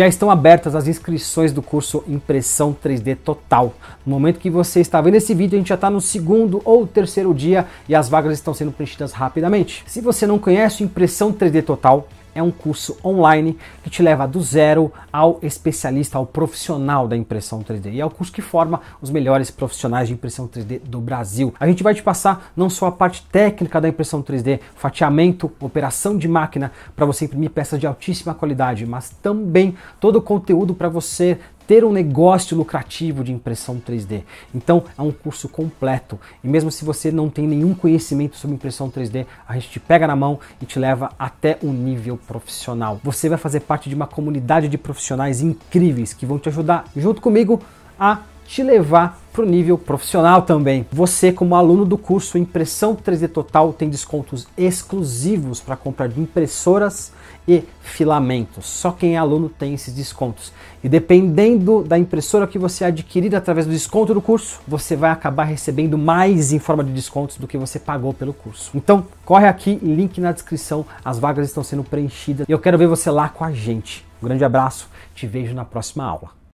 Já estão abertas as inscrições do curso Impressão 3D Total. No momento que você está vendo esse vídeo, a gente já está no segundo ou terceiro dia e as vagas estão sendo preenchidas rapidamente. Se você não conhece Impressão 3D Total, é um curso online que te leva do zero ao especialista, ao profissional da impressão 3D. E é o curso que forma os melhores profissionais de impressão 3D do Brasil. A gente vai te passar não só a parte técnica da impressão 3D, fatiamento, operação de máquina para você imprimir peças de altíssima qualidade, mas também todo o conteúdo para você ter um negócio lucrativo de impressão 3D. Então é um curso completo. E mesmo se você não tem nenhum conhecimento sobre impressão 3D, a gente te pega na mão e te leva até o um nível profissional. Você vai fazer parte de uma comunidade de profissionais incríveis que vão te ajudar junto comigo a te levar para o nível profissional também. Você, como aluno do curso Impressão 3D Total, tem descontos exclusivos para comprar de impressoras e filamentos. Só quem é aluno tem esses descontos. E dependendo da impressora que você adquirir através do desconto do curso, você vai acabar recebendo mais em forma de descontos do que você pagou pelo curso. Então, corre aqui, link na descrição, as vagas estão sendo preenchidas. e Eu quero ver você lá com a gente. Um grande abraço, te vejo na próxima aula.